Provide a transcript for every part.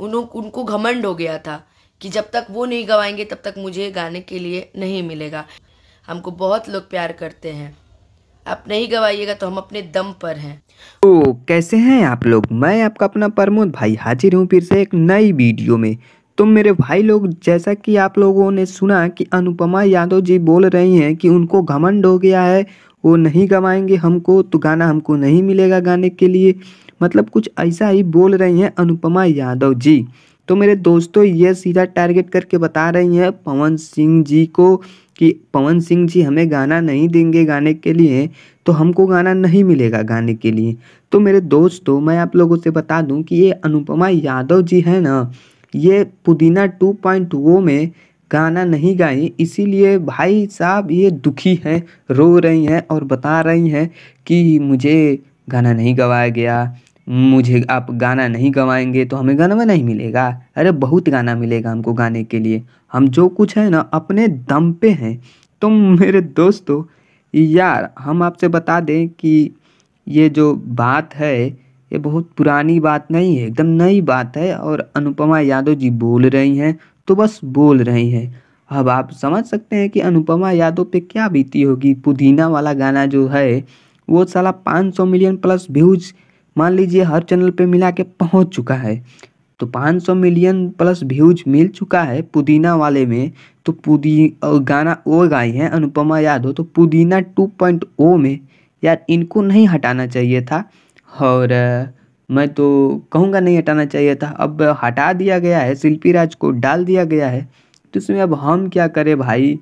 उन्हों उनको घमंड हो गया था कि जब तक वो नहीं गवाएंगे तब तक मुझे गाने के लिए नहीं मिलेगा हमको बहुत लोग प्यार करते हैं आप नहीं गवाइएगा तो हम अपने दम पर हैं तो कैसे हैं आप लोग मैं आपका अपना प्रमोद भाई हाजिर हूँ फिर से एक नई वीडियो में तो मेरे भाई लोग जैसा कि आप लोगों ने सुना कि अनुपमा यादव जी बोल रही हैं कि उनको घमंड हो गया है वो नहीं गवाएंगे हमको तो गाना हमको नहीं मिलेगा गाने के लिए मतलब कुछ ऐसा ही बोल रही हैं अनुपमा यादव जी तो मेरे दोस्तों ये सीधा टारगेट करके बता रही हैं पवन सिंह जी को कि पवन सिंह जी हमें गाना नहीं देंगे गाने के लिए तो हमको गाना नहीं मिलेगा गाने के लिए तो मेरे दोस्तों मैं आप लोगों से बता दूं कि ये अनुपमा यादव जी हैं ना ये पुदीना टू पॉइंट वो में गाना नहीं गाई इसीलिए भाई साहब ये दुखी हैं रो रही हैं और बता रही हैं कि मुझे गाना नहीं गवाया गया मुझे आप गाना नहीं गवाएंगे तो हमें गाना में नहीं मिलेगा अरे बहुत गाना मिलेगा हमको गाने के लिए हम जो कुछ है ना अपने दम पे हैं तो मेरे दोस्तों यार हम आपसे बता दें कि ये जो बात है ये बहुत पुरानी बात नहीं है एकदम नई बात है और अनुपमा यादव जी बोल रही हैं तो बस बोल रही हैं अब आप समझ सकते हैं कि अनुपमा यादव पे क्या बीती होगी पुदीना वाला गाना जो है वो साला 500 मिलियन प्लस व्यूज मान लीजिए हर चैनल पे मिला के पहुँच चुका है तो 500 मिलियन प्लस व्यूज मिल चुका है पुदीना वाले में तो पुदी गाना ओ गाई है अनुपमा यादव तो पुदीना 2.0 में यार इनको नहीं हटाना चाहिए था और मैं तो कहूँगा नहीं हटाना चाहिए था अब हटा दिया गया है शिल्पी राज को डाल दिया गया है तो इसमें अब हम क्या करें भाई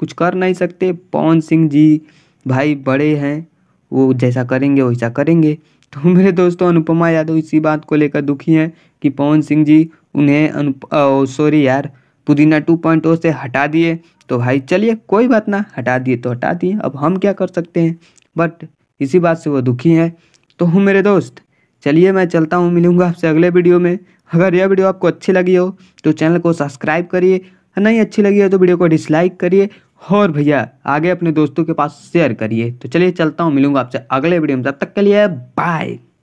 कुछ कर नहीं सकते पवन सिंह जी भाई बड़े हैं वो जैसा करेंगे वैसा करेंगे तो मेरे दोस्तों अनुपमा यादव इसी बात को लेकर दुखी हैं कि पवन सिंह जी उन्हें अनु सॉरी यार पुदीना टू पॉइंट से हटा दिए तो भाई चलिए कोई बात ना हटा दिए तो हटा दिए अब हम क्या कर सकते हैं बट इसी बात से वो दुखी हैं तो हूँ मेरे दोस्त चलिए मैं चलता हूँ मिलूँगा आपसे अगले वीडियो में अगर यह वीडियो आपको अच्छी लगी हो तो चैनल को सब्सक्राइब करिए नहीं अच्छी लगी हो तो वीडियो को डिसलाइक करिए और भैया आगे अपने दोस्तों के पास शेयर करिए तो चलिए चलता हूँ मिलूँगा आपसे अगले वीडियो में तब तक के लिए बाय